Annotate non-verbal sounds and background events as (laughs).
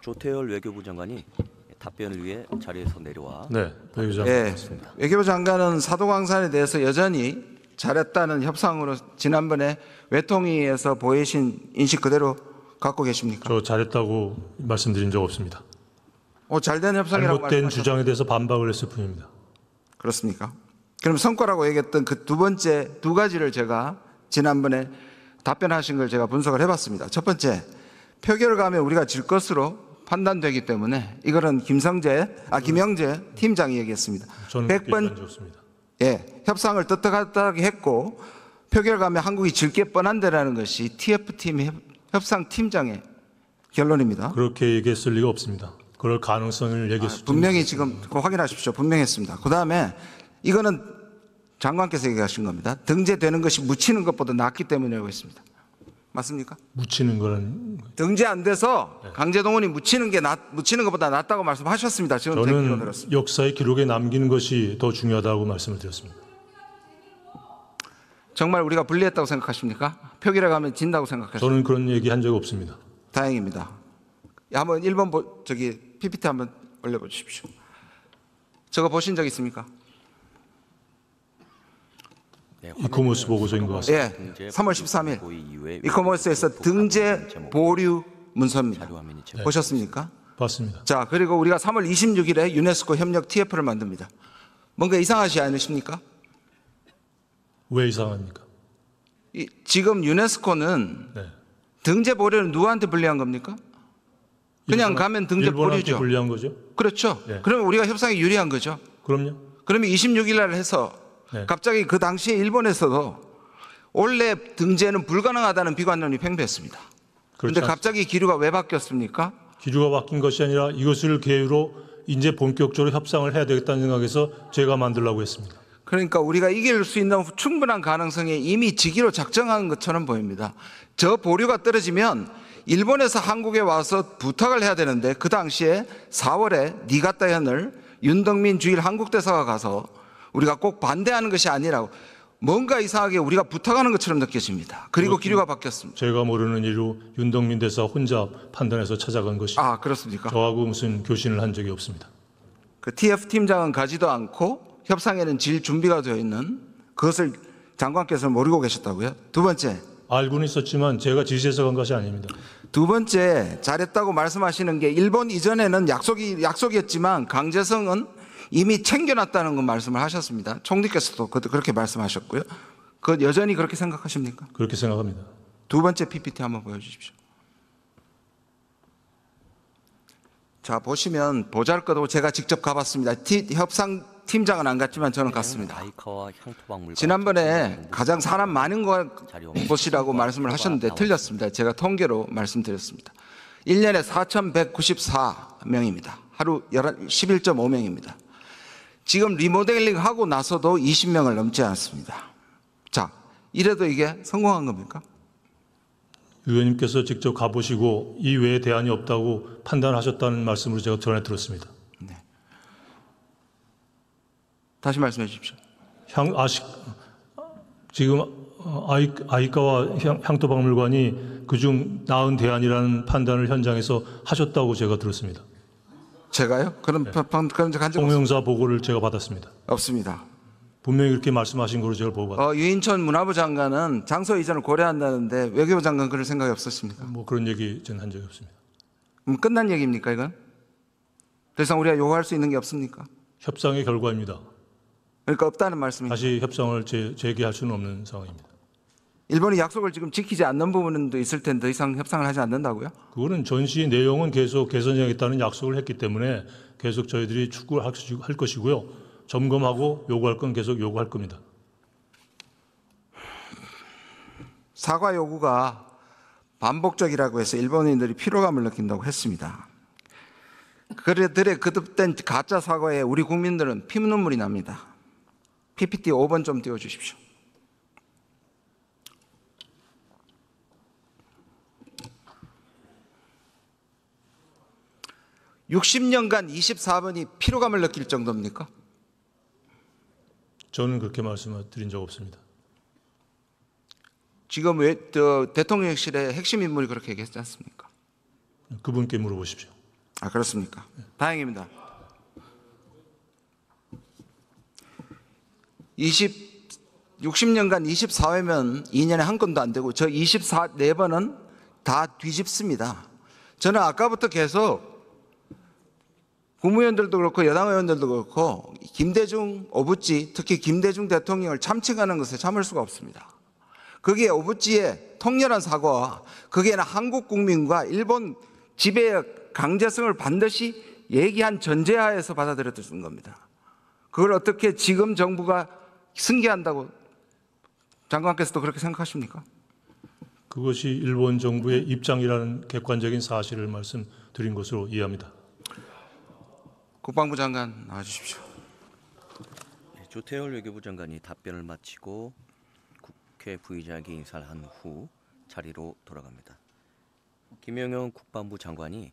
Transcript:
조태열 외교부 장관이 답변을 위해 자리에서 내려와 네, 외교부 네, 외교부 장관은 사도광산에 대해서 여전히 잘했다는 협상으로 지난번에 외통위에서 보이신 인식 그대로 갖고 계십니까? 저 잘했다고 말씀드린 적 없습니다. 어, 잘된 협상이라고 잘못된 말씀하셨 주장에 대해서 반박을 했을 뿐입니다. 그렇습니까? 그럼 성과라고 얘기했던 그 두 번째 두 가지를 제가 지난번에 답변하신 걸 제가 분석을 해봤습니다. 첫 번째, 표결감에 우리가 질 것으로 판단되기 때문에 이거는 김성재, 아 김영재 팀장이 얘기했습니다. 저는 100번 예, 협상을 떳떳하게 했고 표결감에 한국이 질 게 뻔한데라는 것이 TF팀 협상 팀장의 결론입니다. 그렇게 얘기했을 리가 없습니다. 그럴 가능성을 아, 얘기했을 아, 분명히 지금 확인하십시오. 분명했습니다. 그 다음에 이거는 장관께서 얘기하신 겁니다. 등재되는 것이 묻히는 것보다 낫기 때문이라고 했습니다. 맞습니까? 묻히는 거는 등재 안 돼서 네. 강제동원이 묻히는 게 낫, 묻히는 것보다 낫다고 말씀하셨습니다. 지금 저는 역사의 기록에 남기는 것이 더 중요하다고 말씀을 드렸습니다. 정말 우리가 불리했다고 생각하십니까? 표기라 가면 진다고 생각하십니 저는 그런 얘기 한적 없습니다. 다행입니다. 예, 한번 1번 저기 PPT 한번 올려 보십시오. 저거 보신 적 있습니까? 이코머스 네, 아, 그 보고서인 것 같습니다. 예, 3월 13일 이코머스에서 등재 보류 문서입니다. 보셨습니까? 봤습니다. 자, 그리고 우리가 3월 26일에 유네스코 협력 TF를 만듭니다. 뭔가 이상하지 않으십니까? 왜 이상합니까? 이, 지금 유네스코는 네. 등재 보류를 누구한테 불리한 겁니까? 그냥 일본, 가면 등재 보류죠. 불리한 거죠? 그렇죠. 네. 그러면 우리가 협상에 유리한 거죠. 그럼요. 그러면 26일 날 해서 네. 갑자기 그 당시에 일본에서도 원래 등재는 불가능하다는 비관론이 팽배했습니다. 그런데 갑자기 기류가 왜 바뀌었습니까? 기류가 바뀐 것이 아니라 이것을 계기로 이제 본격적으로 협상을 해야 되겠다는 생각에서 제가 만들라고 했습니다. 그러니까 우리가 이길 수 있는 충분한 가능성에 이미 지기로 작정한 것처럼 보입니다. 저 보류가 떨어지면 일본에서 한국에 와서 부탁을 해야 되는데 그 당시에 4월에 니가타 현을 윤덕민 주일 한국대사가 가서 우리가 꼭 반대하는 것이 아니라고 뭔가 이상하게 우리가 부탁하는 것처럼 느껴집니다. 그리고 그렇군요. 기류가 바뀌었습니다. 제가 모르는 이유 윤덕민 대사 혼자 판단해서 찾아간 것이 아 그렇습니까? 저하고 무슨 교신을 한 적이 없습니다. 그 TF 팀장은 가지도 않고 협상에는 질 준비가 되어 있는 그것을 장관께서 모르고 계셨다고요? 두 번째 알고는 있었지만 제가 지시해서 간 것이 아닙니다. 두 번째 잘했다고 말씀하시는 게 일본 이전에는 약속이 약속이었지만 강제성은 이미 챙겨놨다는 건 말씀을 하셨습니다. 총리께서도 그렇게 말씀하셨고요. 그 여전히 그렇게 생각하십니까? 그렇게 생각합니다. 두 번째 PPT 한번 보여주십시오. 자 보시면 보잘것없 제가 직접 가봤습니다. 티, 협상 팀장은 안 갔지만 저는 갔습니다. 네, 지난번에 가장 사람 많은 (laughs) 곳이라고 말씀을 하셨는데 틀렸습니다. 제가 통계로 말씀드렸습니다. 1년에 4,194명입니다. 하루 11.5명입니다. 지금 리모델링 하고 나서도 20명을 넘지 않습니다. 자, 이래도 이게 성공한 겁니까? 의원님께서 직접 가보시고 이 외에 대안이 없다고 판단하셨다는 말씀으 제가 전해 들었습니다. 네. 다시 말씀해 주십시오. 향 아식 지금 어, 아이, 아이카와 향, 향토박물관이 그 중 나은 대안이라는 판단을 현장에서 하셨다고 제가 들었습니다. 제가요? 그런 네. 방, 그런 간적 공용사 보고를 제가 받았습니다. 없습니다. 분명히 그렇게 말씀하신 걸로 제가 보고 받았습니 어, 유인천 문화부 장관은 장소 이전을 고려한다는데 외교부 장관 그럴 생각이 없었습니까? 뭐 그런 얘기 저는 한 적이 없습니다. 그 끝난 얘기입니까 이건? 더 이상 우리가 요구할 수 있는 게 없습니까? 협상의 결과입니다. 그러니까 없다는 말씀이죠. 다시 협상을 재, 재개할 수는 없는 상황입니다. 일본이 약속을 지금 지키지 않는 부분도 있을 텐데 더 이상 협상을 하지 않는다고요? 그거는 전시 내용은 계속 개선하겠다는 약속을 했기 때문에 계속 저희들이 축구할 것이고요. 점검하고 요구할 건 계속 요구할 겁니다. 사과 요구가 반복적이라고 해서 일본인들이 피로감을 느낀다고 했습니다. 그들의 거듭된 가짜 사과에 우리 국민들은 피눈물이 납니다. PPT 5번 좀 띄워주십시오. 60년간 24번이 피로감을 느낄 정도입니까? 저는 그렇게 말씀드린 적 없습니다. 지금 왜, 저, 대통령실의 핵심 인물이 그렇게 얘기했지 않습니까? 그분께 물어보십시오. 아, 그렇습니까? 네. 다행입니다. 20, 60년간 24회면 2년에 한 건도 안 되고 저 24, 4번은 다 뒤집습니다. 저는 아까부터 계속 국무위원들도 그렇고 여당 의원들도 그렇고 김대중 오부찌 특히 김대중 대통령을 참칭하는 것을 참을 수가 없습니다. 거기 오부지의 통렬한 사과와 거기는 한국 국민과 일본 지배의 강제성을 반드시 얘기한 전제하에서 받아들여준 겁니다. 그걸 어떻게 지금 정부가 승계한다고 장관께서도 그렇게 생각하십니까? 그것이 일본 정부의 입장이라는 객관적인 사실을 말씀드린 것으로 이해합니다. 국방부 장관 나와주십시오. 네, 조태열 외교부 장관이 답변을 마치고 국회 부의장에게 인사를 한 후 자리로 돌아갑니다. 김영현 국방부 장관이